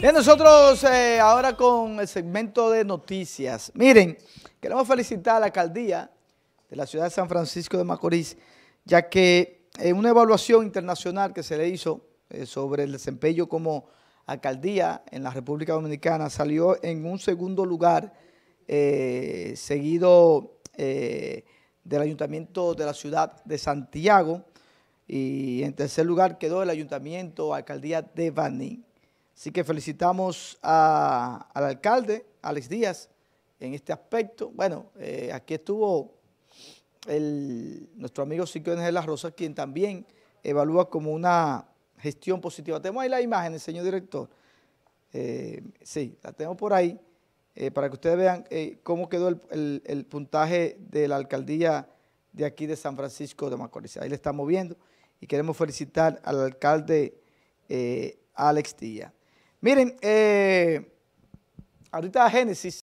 Bien, nosotros eh, ahora con el segmento de noticias. Miren, queremos felicitar a la alcaldía de la ciudad de San Francisco de Macorís, ya que en eh, una evaluación internacional que se le hizo eh, sobre el desempeño como alcaldía en la República Dominicana salió en un segundo lugar, seguido del ayuntamiento de la ciudad de Santiago, y en tercer lugar quedó el ayuntamiento, alcaldía de Baní. Así que felicitamos al alcalde, Alex Díaz, en este aspecto. Bueno, eh, aquí estuvo nuestro amigo Ciclo de las Rosas, quien también evalúa como una gestión positiva. Tenemos ahí la imagen, señor director. Eh, sí, la tengo por ahí, eh, para que ustedes vean cómo quedó el, el, puntaje de la alcaldía de aquí de San Francisco de Macorís. Ahí le estamos viendo y queremos felicitar al alcalde Alex Díaz. Miren, eh, ahorita Génesis